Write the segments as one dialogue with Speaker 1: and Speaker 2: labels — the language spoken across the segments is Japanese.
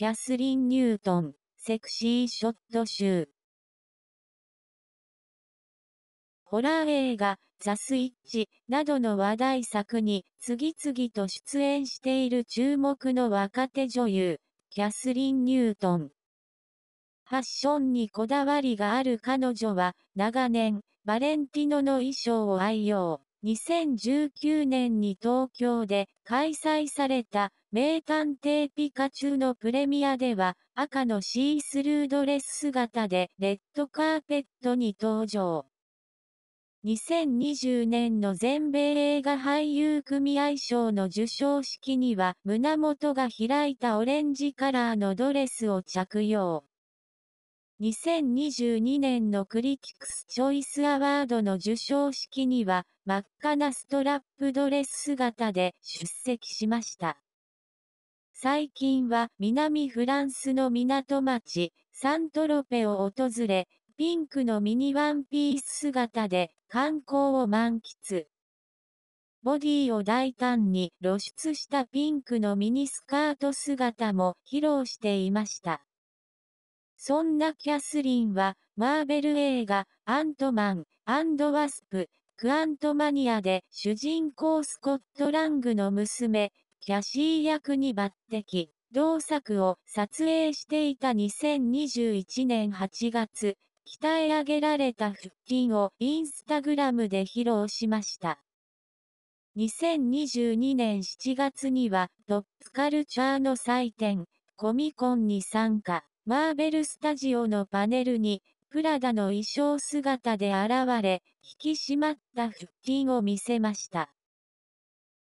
Speaker 1: キャスリン・ニュートン、セクシーショット集。ホラー映画、ザ・スイッチなどの話題作に次々と出演している注目の若手女優、キャスリン・ニュートン。ファッションにこだわりがある彼女は長年、バレンティノの衣装を愛用。2019年に東京で開催された名探偵ピカチュウのプレミアでは赤のシースルードレス姿でレッドカーペットに登場。2020年の全米映画俳優組合賞の授賞式には胸元が開いたオレンジカラーのドレスを着用。2022年のクリティクス・チョイス・アワードの授賞式には、真っ赤なストラップドレス姿で出席しました。最近は南フランスの港町、サントロペを訪れ、ピンクのミニワンピース姿で観光を満喫。ボディを大胆に露出したピンクのミニスカート姿も披露していました。そんなキャスリンは、マーベル映画、アントマン、アンドワスプ、クアントマニアで主人公スコットラングの娘、キャシー役に抜擢。同作を撮影していた2021年8月、鍛え上げられた腹筋をインスタグラムで披露しました。2022年7月にはトップカルチャーの祭典、コミコンに参加。マーベルスタジオのパネルに、プラダの衣装姿で現れ、引き締まった腹筋を見せました。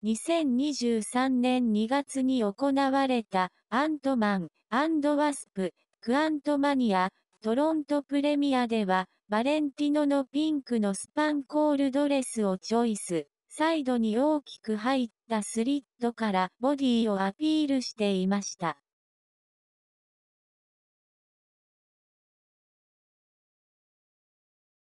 Speaker 1: 2023年2月に行われた、アントマン、アンドワスプ、クアントマニア、トロントプレミアでは、バレンティノのピンクのスパンコールドレスをチョイス。サイドに大きく入ったスリットからボディをアピールしていました。